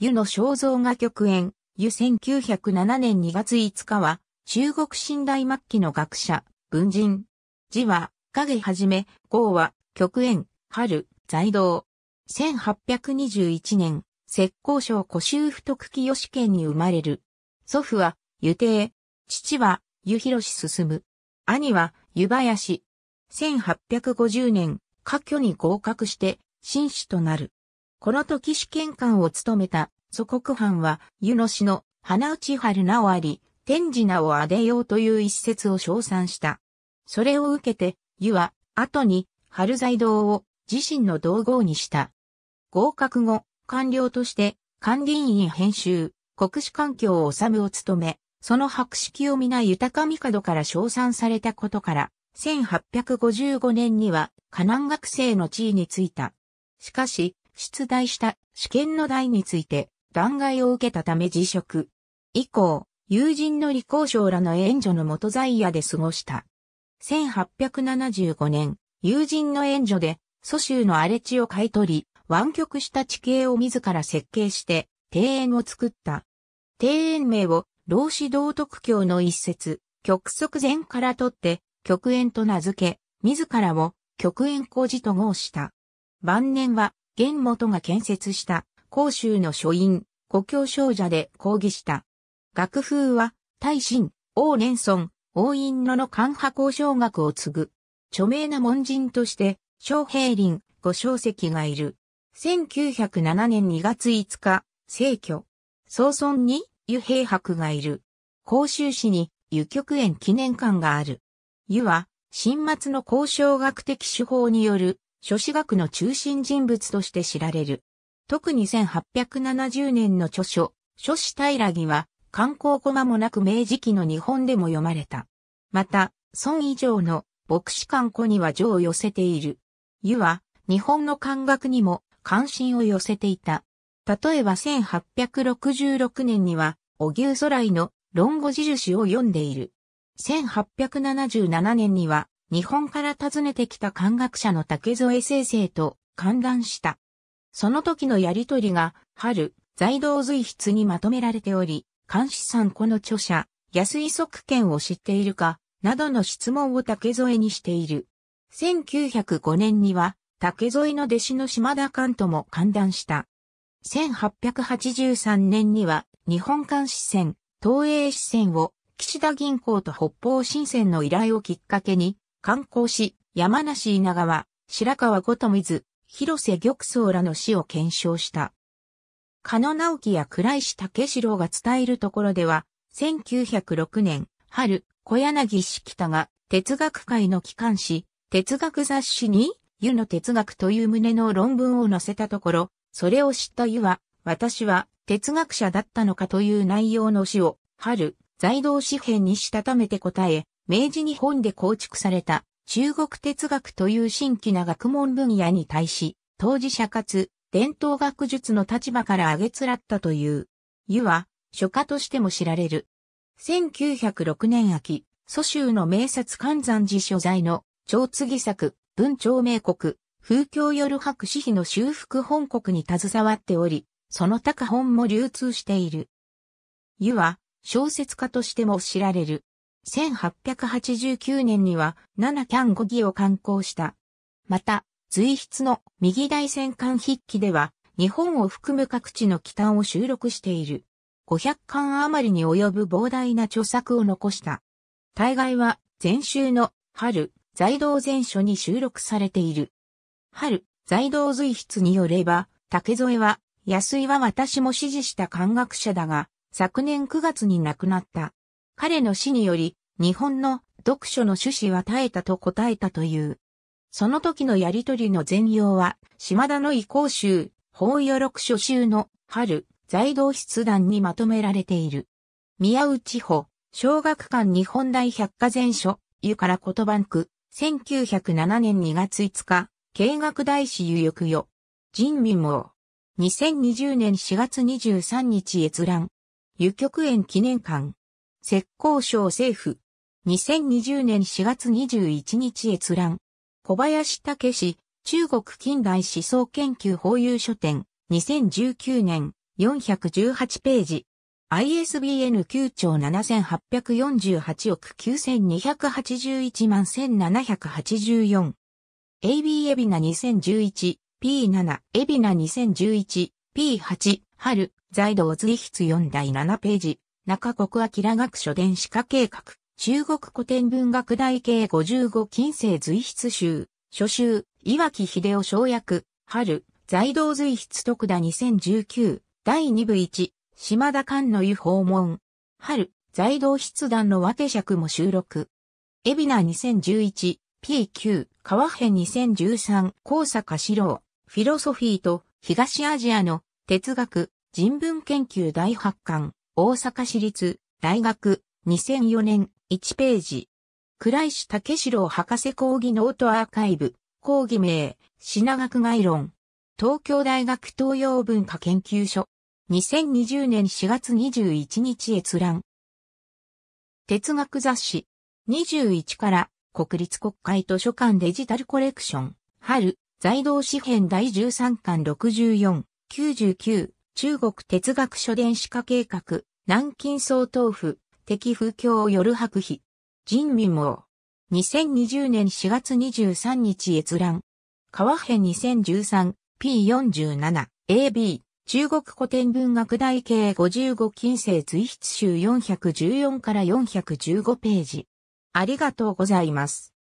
湯の肖像画極演、湯1907年2月5日は、中国新代末期の学者、文人。字は、影はじめ、号は、極演、春、在道。1821年、浙江省古州太徳清試験に生まれる。祖父は、湯亭。父は、湯広し進。む。兄は、湯林。1850年、科挙に合格して、新士となる。この時試験官を務めた祖国藩は湯野氏の花内春名をあり、天寺名をあでようという一節を称賛した。それを受けて、湯は、後に、春財堂を自身の道号にした。合格後、官僚として、管理員編集、国史環境を治むを務め、その博識を皆豊か帝から称賛されたことから、1855年には、河南学生の地位についた。しかし、出題した試験の題について弾劾を受けたため辞職。以降、友人の李光章らの援助の元在野で過ごした。1875年、友人の援助で蘇州の荒れ地を買い取り、湾曲した地形を自ら設計して庭園を作った。庭園名を老子道徳教の一節、極速前から取って極園と名付け、自らを極園工事と号した。晩年は元元が建設した甲州の書院、故郷少女で講義した。楽風は、大臣、王連村、王院野の漢派交渉学を継ぐ。著名な門人として、小平林、五小石がいる。1907年2月5日、聖居。総村に、湯平白がいる。甲州市に、湯極園記念館がある。湯は、新末の交渉学的手法による諸子学の中心人物として知られる。特に1870年の著書、諸子平木は、観光駒もなく明治期の日本でも読まれた。また、孫以上の牧師観光には情を寄せている。湯は、日本の感覚にも関心を寄せていた。例えば1866年には、お牛空井の論語辞書を読んでいる。1877年には、日本から訪ねてきた漢学者の竹添先生と観覧した。その時のやりとりが、春、財道随筆にまとめられており、監視さんこの著者、安井則賢を知っているか、などの質問を竹添にしている。1905年には、竹添の弟子の島田勘とも観覧した。1883年には、日本監視船、東映支船を、岸田銀行と北方新船の依頼をきっかけに、観光し、山梨稲川、白川ごと水、広瀬玉藻らの死を検証した。加野直樹や倉石武四郎が伝えるところでは、1906年、春、小柳式田が哲学会の機関誌、哲学雑誌に、湯の哲学という旨の論文を載せたところ、それを知った湯は、私は哲学者だったのかという内容の詩を、春、財道詩編にしたためて答え、明治日本で構築された中国哲学という新規な学問分野に対し、当事者かつ伝統学術の立場から上げつらったという、湯は書家としても知られる。1906年秋、蘇州の名刹観山寺所在の長継作、文朝明国、風教夜白紙碑の修復本国に携わっており、その他本も流通している。湯は小説家としても知られる。1889年には7キャン五儀を刊行した。また、随筆の右大戦艦筆記では、日本を含む各地の帰還を収録している。500巻余りに及ぶ膨大な著作を残した。大概は前週の春、在道全書に収録されている。春、在道随筆によれば、竹添は、安井は私も支持した漢学者だが、昨年9月に亡くなった。彼の死により、日本の読書の趣旨は耐えたと答えたという。その時のやりとりの全容は、島田の移行集、法与録書集の春、財道筆談にまとめられている。宮内保、小学館日本大百科全書、湯から言葉んく、1907年2月5日、慶学大師湯翼よ。人民も、2020年4月23日閲覧。湯局園記念館。石膏省政府、2020年4月21日閲覧。小林武史、中国近代思想研究法有書店、2019年、418ページ。ISBN 9兆7848億9281万1784。AB エビナ 2011P7 エビナ 2011P8 春在道随筆4第7ページ中国明学書電子化計画中国古典文学大系55近世随筆集、初集、岩木秀夫小役、春、財道随筆徳田2019、第2部1、島田寛の湯訪問。春、財道筆談の分け尺も収録。エビナ2011、PQ、川辺2013、高坂史郎、フィロソフィーと東アジアの哲学、人文研究大発刊、大阪市立、大学、2004年、1ページ。倉石武四郎博士講義ノートアーカイブ、講義名、品学概論。東京大学東洋文化研究所。2020年4月21日閲覧。哲学雑誌。21から国立国会図書館デジタルコレクション。春、財道紙編第13巻64、99、中国哲学書電子化計画、南京総統府、敵風況夜白日。人民網。2020年4月23日閲覧。川辺 2013P47 AB 中国古典文学大系55近世随筆集414から415ページ。ありがとうございます。